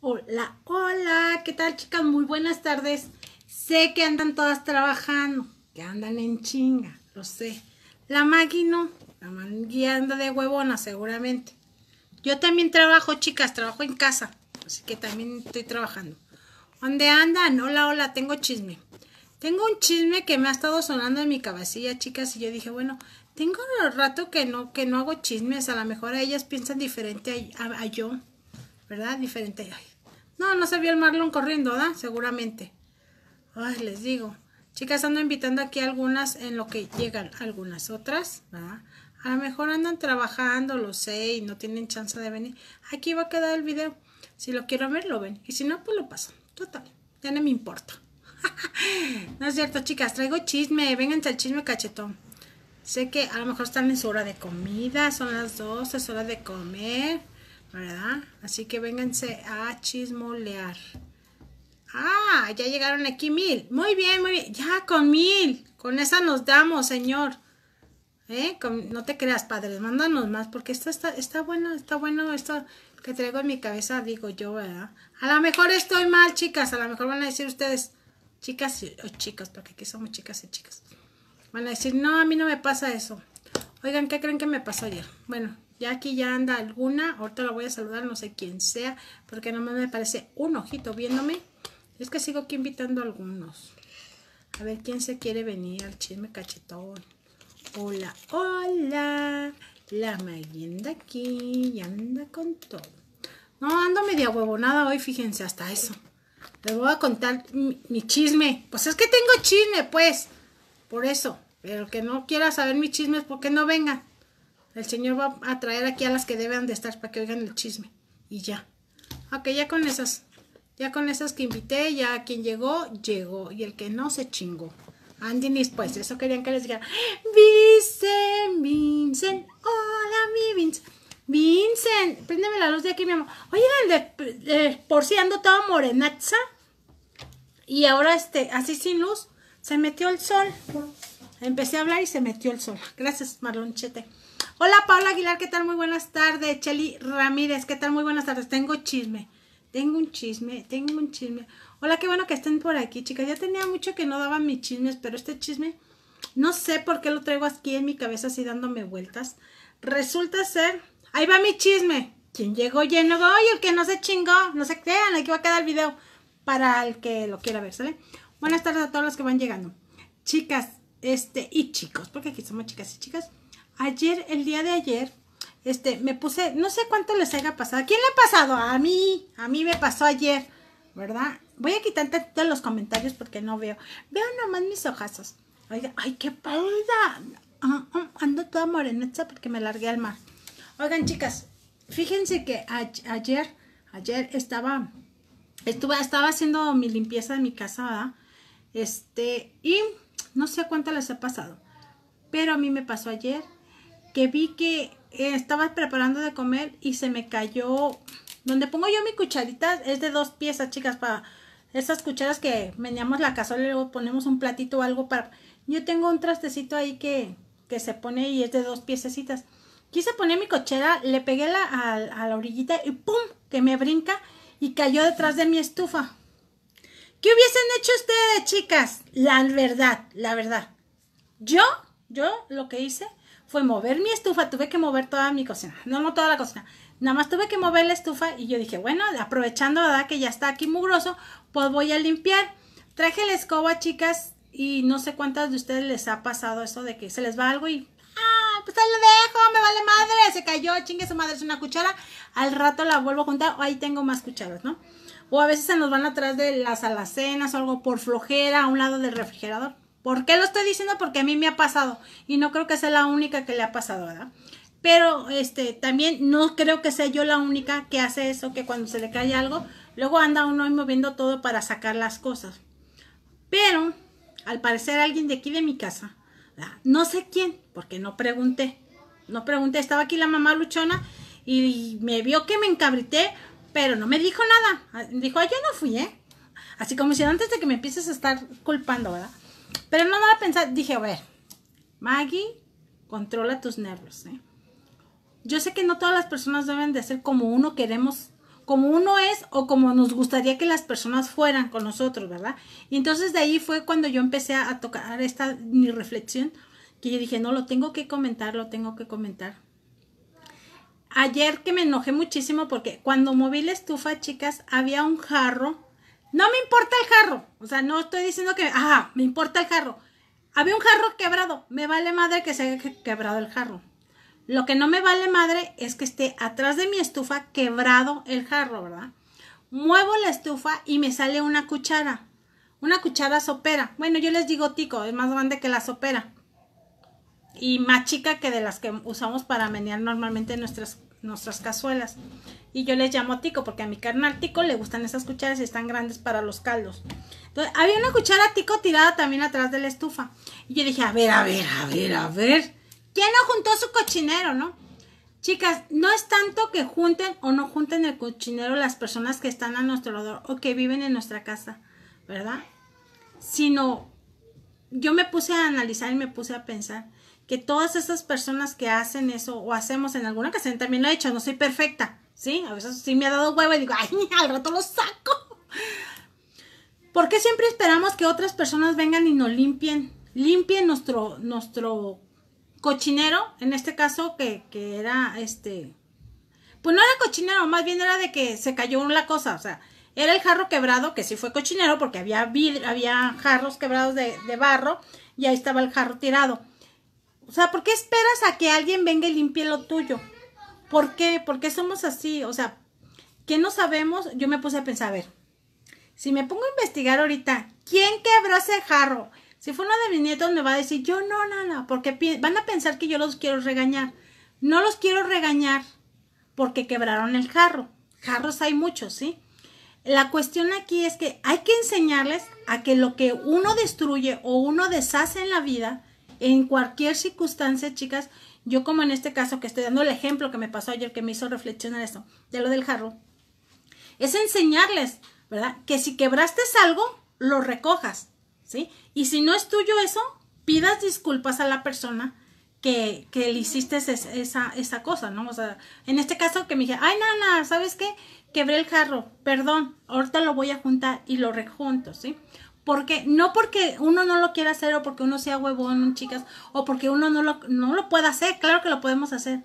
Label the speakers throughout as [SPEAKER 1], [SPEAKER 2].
[SPEAKER 1] Hola, hola, ¿qué tal chicas? Muy buenas tardes. Sé que andan todas trabajando, que andan en chinga, lo sé. La máquina, no, la Maggie anda de huevona seguramente. Yo también trabajo, chicas, trabajo en casa, así que también estoy trabajando. ¿Dónde andan? Hola, hola, tengo chisme. Tengo un chisme que me ha estado sonando en mi cabecilla, chicas, y yo dije, bueno, tengo un rato que no, que no hago chismes, a lo mejor ellas piensan diferente a, a yo. ¿verdad? Diferente. no, no se vio el Marlon corriendo, ¿verdad? Seguramente. Ay, les digo. Chicas, ando invitando aquí algunas en lo que llegan algunas otras, ¿verdad? A lo mejor andan trabajando, lo sé, y no tienen chance de venir. Aquí va a quedar el video. Si lo quiero ver, lo ven. Y si no, pues lo pasan. Total, ya no me importa. no es cierto, chicas, traigo chisme. Vénganse al chisme cachetón. Sé que a lo mejor están en su hora de comida, son las 12, es hora de comer. ¿verdad? Así que vénganse a chismolear. Ah, ya llegaron aquí mil. Muy bien, muy bien. Ya con mil. Con esa nos damos, señor. ¿Eh? no te creas, padres. Mándanos más porque esto está, está bueno, está bueno esto que traigo en mi cabeza, digo yo, ¿verdad? A lo mejor estoy mal, chicas. A lo mejor van a decir ustedes, chicas o chicas, porque aquí somos chicas y chicas. Van a decir, no, a mí no me pasa eso. Oigan, ¿qué creen que me pasó ayer? Bueno, ya aquí ya anda alguna. Ahorita la voy a saludar, no sé quién sea, porque no me parece un ojito viéndome. Es que sigo aquí invitando a algunos. A ver quién se quiere venir al chisme cachetón. Hola, hola. La Mayenda aquí anda con todo. No, ando media huevonada hoy, fíjense, hasta eso. Les voy a contar mi, chisme. Pues es que tengo chisme, pues. Por eso. Pero que no quiera saber mi chisme es porque no vengan. El Señor va a traer aquí a las que deben de estar para que oigan el chisme. Y ya. Ok, ya con esas. Ya con esas que invité, ya quien llegó, llegó. Y el que no, se chingó. Andinis, pues, eso querían que les dijera. Vincent, Vincent, hola mi Vincent. Vincent, préndeme la luz de aquí, mi amor. Oigan, por si ando toda morenaza. Y ahora, este, así sin luz, se metió el sol. Empecé a hablar y se metió el sol. Gracias, Marlonchete. Hola Paula Aguilar, ¿qué tal? Muy buenas tardes. Chely Ramírez, ¿qué tal? Muy buenas tardes. Tengo chisme. Tengo un chisme, tengo un chisme. Hola, qué bueno que estén por aquí, chicas. Ya tenía mucho que no daban mis chismes, pero este chisme no sé por qué lo traigo aquí en mi cabeza así dándome vueltas. Resulta ser, ahí va mi chisme. Quien llegó lleno, oye, el que no se chingó, no se crean, aquí va a quedar el video para el que lo quiera ver, ¿sale? Buenas tardes a todos los que van llegando. Chicas, este, y chicos, porque aquí somos chicas y chicas ayer, el día de ayer, este, me puse, no sé cuánto les haya pasado. quién le ha pasado? A mí, a mí me pasó ayer, ¿verdad? Voy a quitar todos los comentarios porque no veo. Veo nomás mis hojazos. Oiga, ay, qué pálida. Ah, ah, ando toda moreneta porque me largué al mar. Oigan, chicas, fíjense que ayer, ayer estaba, estaba haciendo mi limpieza de mi casa, ¿verdad? Este, y no sé cuánto les ha pasado, pero a mí me pasó ayer que vi que eh, estaba preparando de comer y se me cayó. Donde pongo yo mi cucharita es de dos piezas, chicas, para esas cucharas que meneamos la cazuela y luego ponemos un platito o algo para... Yo tengo un trastecito ahí que, que se pone y es de dos piececitas. Quise poner mi cochera, le pegué la, a la orillita y ¡pum! que me brinca y cayó detrás de mi estufa. ¿Qué hubiesen hecho ustedes, chicas? La verdad, la verdad. Yo, yo lo que hice fue mover mi estufa, tuve que mover toda mi cocina, no, no toda la cocina, nada más tuve que mover la estufa y yo dije, bueno, aprovechando, ¿verdad? Que ya está aquí mugroso, pues voy a limpiar. Traje la escoba, chicas, y no sé cuántas de ustedes les ha pasado eso de que se les va algo y, ah, pues ahí lo dejo, me vale madre, se cayó, chingue su madre, es una cuchara, al rato la vuelvo a juntar, ahí tengo más cucharas, ¿no? O a veces se nos van atrás de las alacenas o algo por flojera a un lado del refrigerador. ¿Por qué lo estoy diciendo? Porque a mí me ha pasado y no creo que sea la única que le ha pasado, ¿verdad? Pero este, también no creo que sea yo la única que hace eso, que cuando se le cae algo, luego anda uno ahí moviendo todo para sacar las cosas. Pero, al parecer alguien de aquí de mi casa, no sé quién, porque no pregunté, no pregunté, estaba aquí la mamá luchona y me vio que me encabrité, pero no me dijo nada. Dijo, yo no fui, ¿eh? Así como si antes de que me empieces a estar culpando, ¿verdad? Pero no a pensar, dije, a ver, Maggie, controla tus nervios. ¿eh? Yo sé que no todas las personas deben de ser como uno queremos, como uno es o como nos gustaría que las personas fueran con nosotros, ¿verdad? Y entonces de ahí fue cuando yo empecé a tocar esta mi reflexión, que yo dije, no, lo tengo que comentar, lo tengo que comentar. Ayer que me enojé muchísimo porque cuando moví la estufa, chicas, había un jarro no me importa el jarro. O sea, no estoy diciendo que, ah, me importa el jarro. Había un jarro quebrado. Me vale madre que se haya quebrado el jarro. Lo que no me vale madre es que esté atrás de mi estufa quebrado el jarro, ¿verdad? Muevo la estufa y me sale una cuchara. Una cuchara sopera. Bueno, yo les digo tico, es más grande que la sopera. Y más chica que de las que usamos para menear normalmente nuestras nuestras cazuelas. Y yo les llamo tico porque a mi carnal tico le gustan esas cucharas y están grandes para los caldos. Entonces, había una cuchara tico tirada también atrás de la estufa. Y yo dije, a ver, a ver, a ver, a ver. ¿Quién no juntó su cochinero, no? Chicas, no es tanto que junten o no junten el cochinero las personas que están a nuestro lado o que viven en nuestra casa, ¿verdad? Sino, yo me puse a analizar y me puse a pensar que todas esas personas que hacen eso o hacemos en alguna ocasión, también lo he hecho, no soy perfecta, ¿sí? A veces sí me ha dado huevo y digo, ay, al rato lo saco. ¿Por qué siempre esperamos que otras personas vengan y nos limpien? Limpien nuestro, nuestro cochinero, en este caso que, que era este... Pues no era cochinero, más bien era de que se cayó la cosa, o sea, era el jarro quebrado, que sí fue cochinero, porque había, había jarros quebrados de, de barro y ahí estaba el jarro tirado. O sea, ¿por qué esperas a que alguien venga y limpie lo tuyo? ¿Por qué? ¿Por qué somos así? O sea, ¿qué no sabemos? Yo me puse a pensar, a ver, si me pongo a investigar ahorita, ¿quién quebró ese jarro? Si fue uno de mis nietos me va a decir, yo no, nada, porque van a pensar que yo los quiero regañar. No los quiero regañar porque quebraron el jarro. Jarros hay muchos, ¿sí? La cuestión aquí es que hay que enseñarles a que lo que uno destruye o uno deshace en la vida, en cualquier circunstancia, chicas, yo como en este caso que estoy dando el ejemplo que me pasó ayer que me hizo reflexionar eso de lo del jarro, es enseñarles, ¿verdad? Que si quebraste algo, lo recojas, ¿sí? Y si no es tuyo eso, pidas disculpas a la persona que, que le hiciste esa, esa, cosa, ¿no? O sea, en este caso que me dije, ay, nana, ¿sabes qué? Quebré el jarro, perdón, ahorita lo voy a juntar y lo rejunto, ¿sí? porque no porque uno no lo quiera hacer o porque uno sea huevón, chicas, o porque uno no lo, no lo pueda hacer, claro que lo podemos hacer,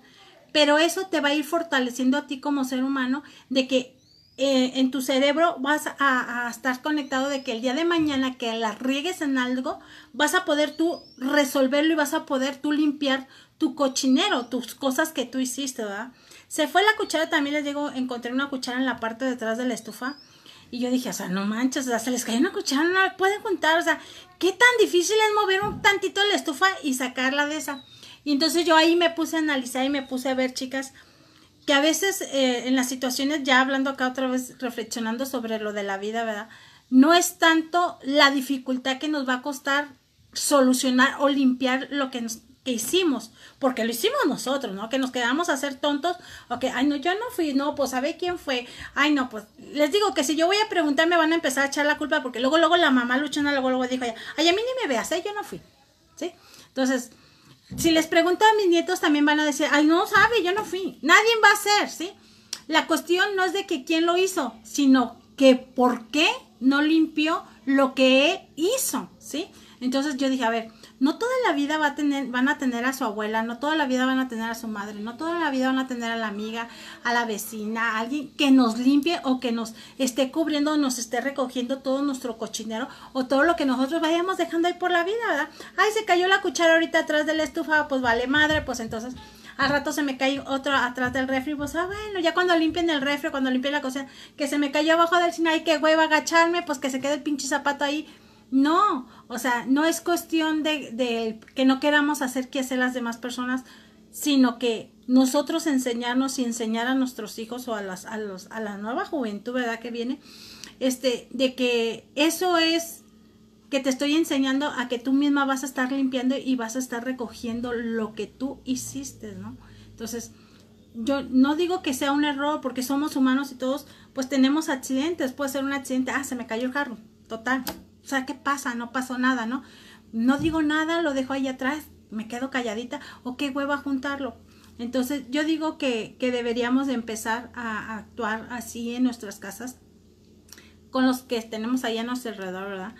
[SPEAKER 1] pero eso te va a ir fortaleciendo a ti como ser humano de que eh, en tu cerebro vas a, a, estar conectado de que el día de mañana que la riegues en algo, vas a poder tú resolverlo y vas a poder tú limpiar tu cochinero, tus cosas que tú hiciste, ¿verdad? Se fue la cuchara, también les digo, encontré una cuchara en la parte detrás de la estufa y yo dije, o sea, no manches, se les cayó una cuchara, no la pueden contar, o sea, qué tan difícil es mover un tantito la estufa y sacarla de esa. Y entonces yo ahí me puse a analizar y me puse a ver, chicas, que a veces eh, en las situaciones, ya hablando acá otra vez, reflexionando sobre lo de la vida, ¿verdad? No es tanto la dificultad que nos va a costar solucionar o limpiar lo que nos que hicimos, porque lo hicimos nosotros, ¿no? Que nos quedamos a ser tontos, o que, ay, no, yo no fui, no, pues, ¿sabe quién fue? Ay, no, pues, les digo que si yo voy a preguntar me van a empezar a echar la culpa, porque luego, luego la mamá luchona, luego, luego dijo, ay, a mí ni me veas, ¿eh? Yo no fui, ¿sí? Entonces, si les pregunto a mis nietos también van a decir, ay, no sabe, yo no fui, nadie va a ser, ¿sí? La cuestión no es de que quién lo hizo, sino que por qué no limpió lo que hizo, ¿sí? Entonces yo dije, a ver, no toda la vida va a tener, van a tener a su abuela, no toda la vida van a tener a su madre, no toda la vida van a tener a la amiga, a la vecina, a alguien que nos limpie o que nos esté cubriendo, nos esté recogiendo todo nuestro cochinero o todo lo que nosotros vayamos dejando ahí por la vida, ¿verdad? Ay, se cayó la cuchara ahorita atrás de la estufa, pues vale madre, pues entonces al rato se me cae otro atrás del refri, pues ah, bueno, ya cuando limpien el refri, cuando limpien la cocina, que se me cayó abajo del cine, ay, que a agacharme, pues que se quede el pinche zapato ahí no, o sea, no es cuestión de, que no queramos hacer que hacer las demás personas, sino que nosotros enseñarnos y enseñar a nuestros hijos o a, las, a, los, a la nueva juventud, ¿verdad? Que viene, este, de que eso es que te estoy enseñando a que tú misma vas a estar limpiando y vas a estar recogiendo lo que tú hiciste, ¿no? Entonces, yo no digo que sea un error porque somos humanos y todos, pues tenemos accidentes, puede ser un accidente, ah, se me cayó el carro, total, o sea, ¿qué pasa? No pasó nada, ¿no? No digo nada, lo dejo ahí atrás, me quedo calladita, o qué a juntarlo. Entonces yo digo que, deberíamos empezar a, actuar así en nuestras casas, con los que tenemos ahí a nuestro alrededor, ¿verdad?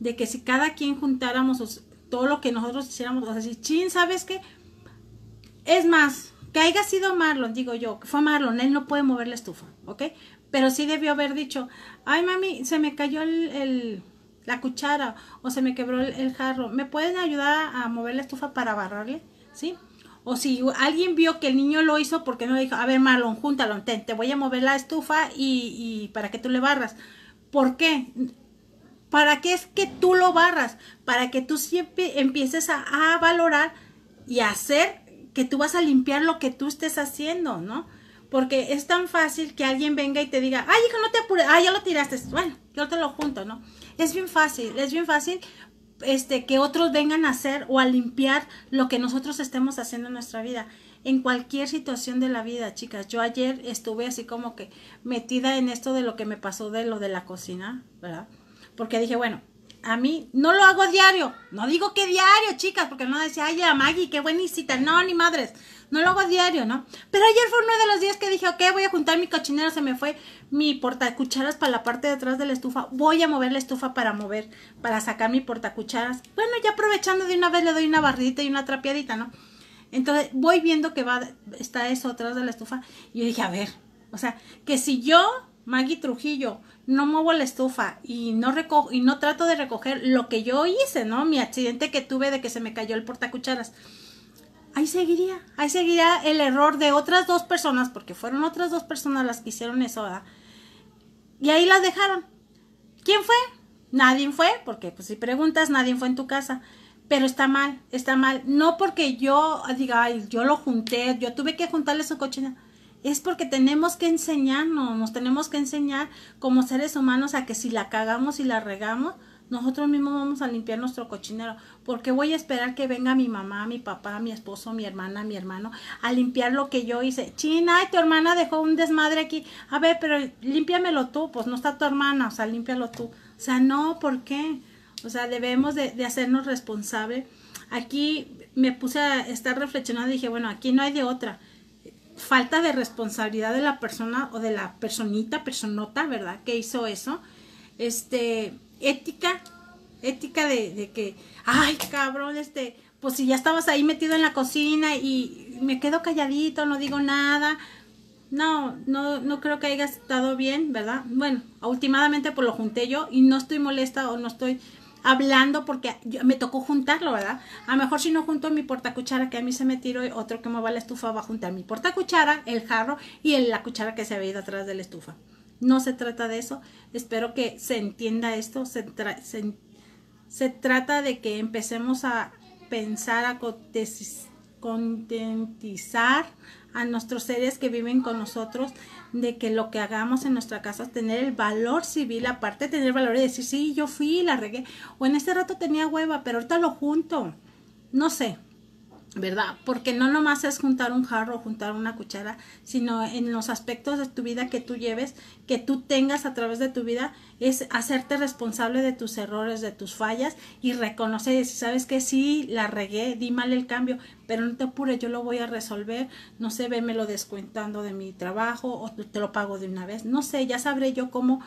[SPEAKER 1] De que si cada quien juntáramos todo lo que nosotros hiciéramos, o sea, si chin, ¿sabes qué? Es más, que haya sido Marlon, digo yo, que fue Marlon, él no puede mover la estufa, ¿ok? Pero sí debió haber dicho, ay mami, se me cayó el la cuchara o se me quebró el, jarro. ¿Me pueden ayudar a, mover la estufa para barrarle? ¿Sí? O si alguien vio que el niño lo hizo, porque no dijo, a ver, Marlon, júntalo, te voy a mover la estufa y, para que tú le barras. ¿Por qué? ¿Para qué es que tú lo barras? Para que tú siempre empieces a, valorar y a hacer que tú vas a limpiar lo que tú estés haciendo, ¿no? Porque es tan fácil que alguien venga y te diga, ay, hijo, no te apures, ay, ah, ya lo tiraste, bueno, yo te lo junto, ¿no? Es bien fácil, es bien fácil este, que otros vengan a hacer o a limpiar lo que nosotros estemos haciendo en nuestra vida. En cualquier situación de la vida, chicas. Yo ayer estuve así como que metida en esto de lo que me pasó de lo de la cocina, ¿verdad? Porque dije, bueno, a mí no lo hago diario. No digo que diario, chicas, porque no decía, ay, ya, Maggie, qué buenísima. No, ni madres. No lo hago diario, ¿no? Pero ayer fue uno de los días que dije, ok, voy a juntar mi cochinero. Se me fue mi portacucharas para la parte de atrás de la estufa. Voy a mover la estufa para mover, para sacar mi portacucharas. Bueno, ya aprovechando de una vez le doy una barridita y una trapeadita, ¿no? Entonces voy viendo que va, está eso atrás de la estufa. Y yo dije, a ver, o sea, que si yo Magui Trujillo, no muevo la estufa y no recojo y no trato de recoger lo que yo hice, ¿no? Mi accidente que tuve de que se me cayó el portacucharas. Ahí seguiría, ahí seguiría el error de otras dos personas, porque fueron otras dos personas las que hicieron eso, Y ahí las dejaron. ¿Quién fue? Nadie fue, porque pues si preguntas, nadie fue en tu casa. Pero está mal, está mal. No porque yo diga, yo lo junté, yo tuve que juntarle su cochina es porque tenemos que enseñarnos, nos tenemos que enseñar como seres humanos a que si la cagamos y la regamos, nosotros mismos vamos a limpiar nuestro cochinero. Porque voy a esperar que venga mi mamá, mi papá, mi esposo, mi hermana, mi hermano, a limpiar lo que yo hice. China, ay, tu hermana dejó un desmadre aquí. A ver, pero límpiamelo tú, pues no está tu hermana, o sea, límpialo tú. O sea, no, ¿por qué? O sea, debemos de, de hacernos responsable. Aquí me puse a estar reflexionando y dije, bueno, aquí no hay de otra falta de responsabilidad de la persona o de la personita, personota, ¿verdad? Que hizo eso. Este, ética, ética de, que, ay, cabrón, este, pues si ya estabas ahí metido en la cocina y me quedo calladito, no digo nada. No, no, no creo que haya estado bien, ¿verdad? Bueno, últimamente pues lo junté yo y no estoy molesta o no estoy hablando porque me tocó juntarlo, ¿verdad? A lo mejor si no junto mi portacuchara que a mí se me tiró y otro que me va a la estufa va a juntar mi portacuchara, el jarro y la cuchara que se había ido atrás de la estufa. No se trata de eso. Espero que se entienda esto. Se, se, se trata de que empecemos a pensar, a contentizar a nuestros seres que viven con nosotros de que lo que hagamos en nuestra casa es tener el valor civil, aparte de tener valor y decir, sí, yo fui la regué, o en ese rato tenía hueva, pero ahorita lo junto, no sé, ¿verdad? Porque no nomás es juntar un jarro, juntar una cuchara, sino en los aspectos de tu vida que tú lleves, que tú tengas a través de tu vida, es hacerte responsable de tus errores, de tus fallas y reconocer, sabes que sí, la regué, di mal el cambio, pero no te apures, yo lo voy a resolver, no sé, vémelo descuentando de mi trabajo o te lo pago de una vez, no sé, ya sabré yo cómo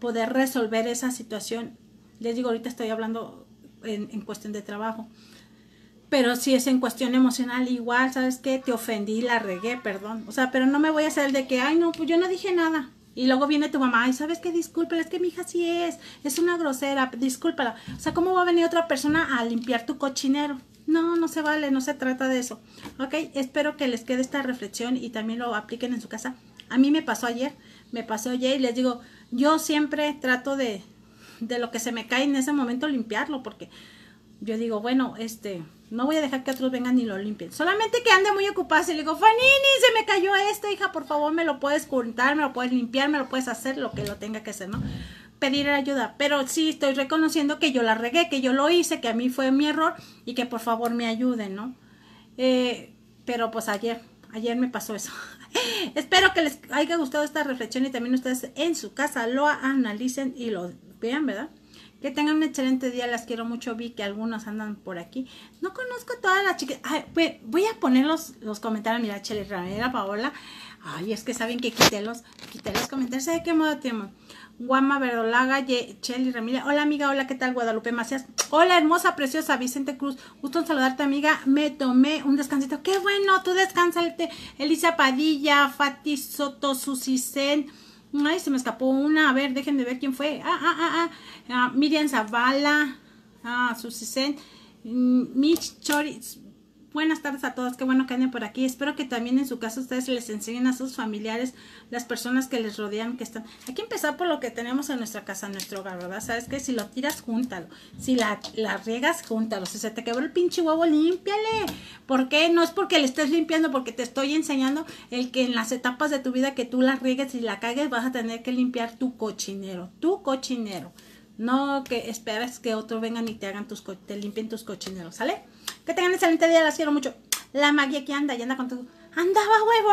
[SPEAKER 1] poder resolver esa situación. Les digo, ahorita estoy hablando en, en cuestión de trabajo pero si es en cuestión emocional, igual, ¿sabes qué? Te ofendí, la regué, perdón. O sea, pero no me voy a hacer de que, ay, no, pues yo no dije nada. Y luego viene tu mamá, ay, ¿sabes qué? Discúlpala, es que mi hija sí es, es una grosera, discúlpala. O sea, ¿cómo va a venir otra persona a limpiar tu cochinero? No, no se vale, no se trata de eso. Ok, espero que les quede esta reflexión y también lo apliquen en su casa. A mí me pasó ayer, me pasó ayer y les digo, yo siempre trato de, de lo que se me cae en ese momento limpiarlo, porque yo digo, bueno, este, no voy a dejar que otros vengan y lo limpien. Solamente que ande muy ocupada. Y le digo, Fanini, se me cayó esto, hija, por favor, me lo puedes juntar, me lo puedes limpiar, me lo puedes hacer, lo que lo tenga que hacer, ¿no? Pedir ayuda. Pero sí, estoy reconociendo que yo la regué, que yo lo hice, que a mí fue mi error y que por favor me ayuden, ¿no? Eh, pero pues ayer, ayer me pasó eso. Espero que les haya gustado esta reflexión y también ustedes en su casa lo analicen y lo vean, ¿verdad? Que tengan un excelente día, las quiero mucho. Vi que algunos andan por aquí. No conozco a todas las chicas. voy a ponerlos los, comentarios. Mira, Chely Ramírez, Paola. Ay, es que saben que quité los, quité los comentarios. ¿De qué modo tema? Guama Verdolaga, Chely Ramírez. Hola amiga, hola, ¿qué tal? Guadalupe Macías. Hola hermosa, preciosa Vicente Cruz. Gusto en saludarte amiga. Me tomé un descansito. Qué bueno, tú descansarte. Elisa Padilla, Fati Soto, Susi Ay, se me escapó una. A ver, déjenme ver quién fue. Ah, ah, ah, ah. ah Miriam Zavala. Ah, Susicen. Mm, Mitch Choris. Buenas tardes a todos, qué bueno que anden por aquí. Espero que también en su caso ustedes les enseñen a sus familiares, las personas que les rodean, que están... Hay que empezar por lo que tenemos en nuestra casa, en nuestro hogar, ¿verdad? Sabes que si lo tiras, júntalo. Si la, riegas, júntalo. Si se te quebró el pinche huevo, límpiale. ¿Por qué? No es porque le estés limpiando, porque te estoy enseñando el que en las etapas de tu vida que tú la riegues y la cagues, vas a tener que limpiar tu cochinero, tu cochinero. No que esperes que otro vengan y te hagan tus te limpien tus cochineros, ¿sale? Que tengan un excelente día, las quiero mucho. La magia que anda ya anda con todo. Andaba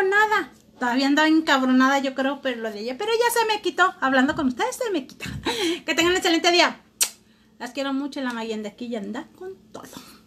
[SPEAKER 1] nada. Todavía andaba encabronada, yo creo, pero lo de ella. Pero ya se me quitó. Hablando con ustedes se me quita. Que tengan un excelente día. Las quiero mucho. La magia anda aquí y anda con todo.